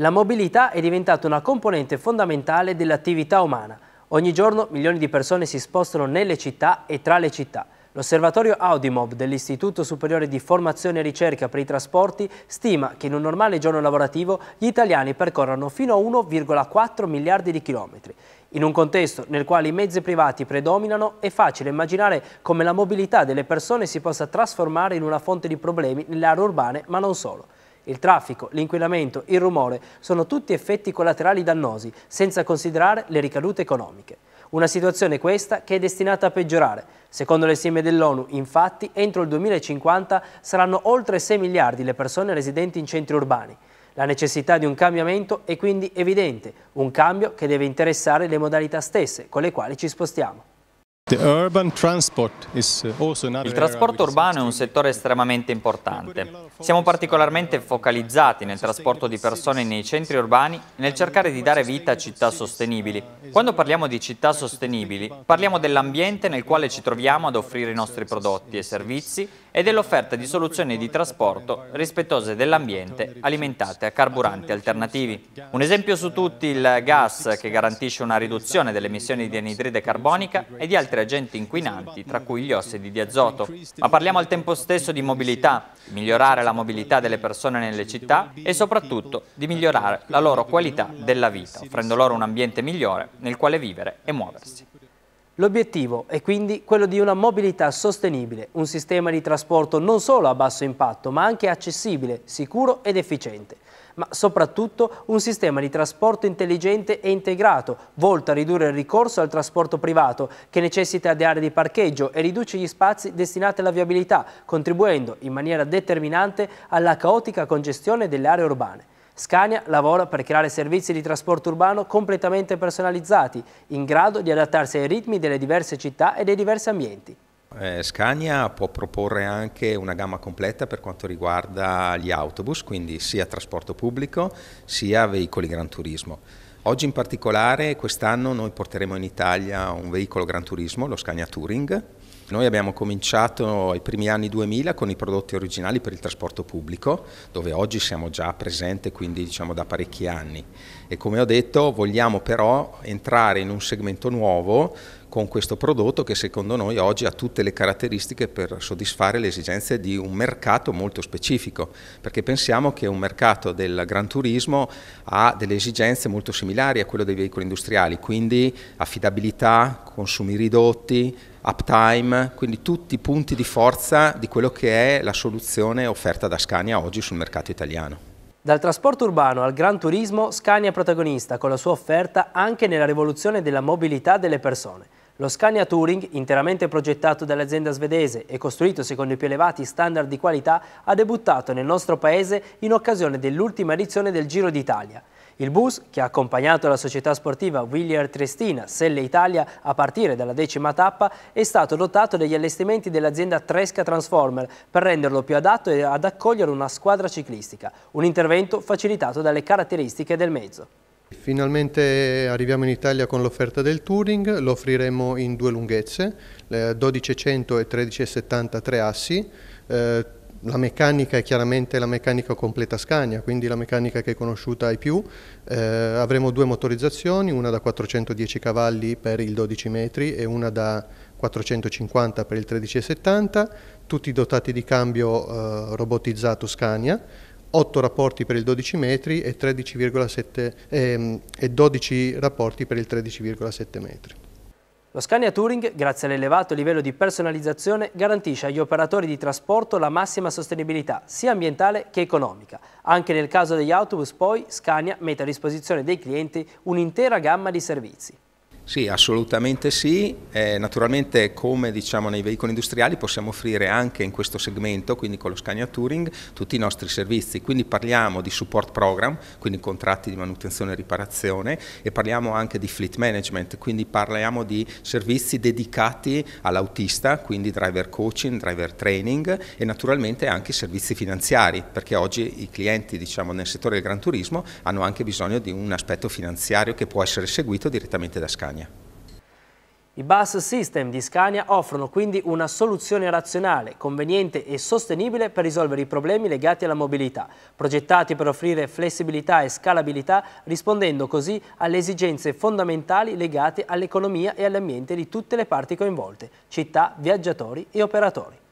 La mobilità è diventata una componente fondamentale dell'attività umana. Ogni giorno milioni di persone si spostano nelle città e tra le città. L'osservatorio Audimob dell'Istituto Superiore di Formazione e Ricerca per i Trasporti stima che in un normale giorno lavorativo gli italiani percorrono fino a 1,4 miliardi di chilometri. In un contesto nel quale i mezzi privati predominano è facile immaginare come la mobilità delle persone si possa trasformare in una fonte di problemi nelle aree urbane ma non solo. Il traffico, l'inquinamento, il rumore sono tutti effetti collaterali dannosi, senza considerare le ricadute economiche. Una situazione questa che è destinata a peggiorare. Secondo le stime dell'ONU, infatti, entro il 2050 saranno oltre 6 miliardi le persone residenti in centri urbani. La necessità di un cambiamento è quindi evidente, un cambio che deve interessare le modalità stesse con le quali ci spostiamo. Uh, il trasporto urbano è un settore estremamente importante. Siamo particolarmente uh, focalizzati nel trasporto di persone nei centri urbani nel cercare di dare vita a città sostenibili. Uh, Quando parliamo di città sostenibili, parliamo dell'ambiente nel quale ci troviamo ad offrire i nostri prodotti e servizi e dell'offerta di soluzioni di trasporto rispettose dell'ambiente alimentate a carburanti alternativi. Un esempio su tutti il gas che garantisce una riduzione delle emissioni di anidride carbonica e di altre rimuovere agenti inquinanti, tra cui gli ossidi di azoto. Ma parliamo al tempo stesso di mobilità, migliorare la mobilità delle persone nelle città e soprattutto di migliorare la loro qualità della vita, offrendo loro un ambiente migliore nel quale vivere e muoversi. L'obiettivo è quindi quello di una mobilità sostenibile, un sistema di trasporto non solo a basso impatto, ma anche accessibile, sicuro ed efficiente, ma soprattutto un sistema di trasporto intelligente e integrato, volto a ridurre il ricorso al trasporto privato, che necessita di aree di parcheggio e riduce gli spazi destinati alla viabilità, contribuendo in maniera determinante alla caotica congestione delle aree urbane. Scania lavora per creare servizi di trasporto urbano completamente personalizzati, in grado di adattarsi ai ritmi delle diverse città e dei diversi ambienti. Eh, Scania può proporre anche una gamma completa per quanto riguarda gli autobus, quindi sia trasporto pubblico sia veicoli gran turismo. Oggi in particolare, quest'anno noi porteremo in Italia un veicolo gran turismo, lo Scania Touring, noi abbiamo cominciato ai primi anni 2000 con i prodotti originali per il trasporto pubblico, dove oggi siamo già presenti quindi diciamo da parecchi anni e come ho detto vogliamo però entrare in un segmento nuovo con questo prodotto che secondo noi oggi ha tutte le caratteristiche per soddisfare le esigenze di un mercato molto specifico, perché pensiamo che un mercato del gran turismo ha delle esigenze molto similari a quello dei veicoli industriali, quindi affidabilità, consumi ridotti, uptime, quindi tutti i punti di forza di quello che è la soluzione offerta da Scania oggi sul mercato italiano. Dal trasporto urbano al gran turismo, Scania è protagonista con la sua offerta anche nella rivoluzione della mobilità delle persone. Lo Scania Touring, interamente progettato dall'azienda svedese e costruito secondo i più elevati standard di qualità, ha debuttato nel nostro paese in occasione dell'ultima edizione del Giro d'Italia. Il bus, che ha accompagnato la società sportiva Willier Trestina Selle Italia a partire dalla decima tappa, è stato dotato degli allestimenti dell'azienda Tresca Transformer per renderlo più adatto ad accogliere una squadra ciclistica, un intervento facilitato dalle caratteristiche del mezzo. Finalmente arriviamo in Italia con l'offerta del Touring, lo offriremo in due lunghezze, 1200 e 1370 tre assi, eh, la meccanica è chiaramente la meccanica completa Scania, quindi la meccanica che è conosciuta ai più. Eh, avremo due motorizzazioni, una da 410 cavalli per il 12 metri e una da 450 per il 1370, tutti dotati di cambio eh, robotizzato Scania. 8 rapporti per il 12 metri e, 13,7, ehm, e 12 rapporti per il 13,7 metri. Lo Scania Touring, grazie all'elevato livello di personalizzazione, garantisce agli operatori di trasporto la massima sostenibilità, sia ambientale che economica. Anche nel caso degli autobus, poi, Scania mette a disposizione dei clienti un'intera gamma di servizi. Sì, assolutamente sì. Eh, naturalmente come diciamo, nei veicoli industriali possiamo offrire anche in questo segmento, quindi con lo Scania Touring, tutti i nostri servizi. Quindi parliamo di support program, quindi contratti di manutenzione e riparazione e parliamo anche di fleet management, quindi parliamo di servizi dedicati all'autista, quindi driver coaching, driver training e naturalmente anche servizi finanziari, perché oggi i clienti diciamo, nel settore del gran turismo hanno anche bisogno di un aspetto finanziario che può essere seguito direttamente da Scania. Scania. I bus system di Scania offrono quindi una soluzione razionale, conveniente e sostenibile per risolvere i problemi legati alla mobilità, progettati per offrire flessibilità e scalabilità, rispondendo così alle esigenze fondamentali legate all'economia e all'ambiente di tutte le parti coinvolte, città, viaggiatori e operatori.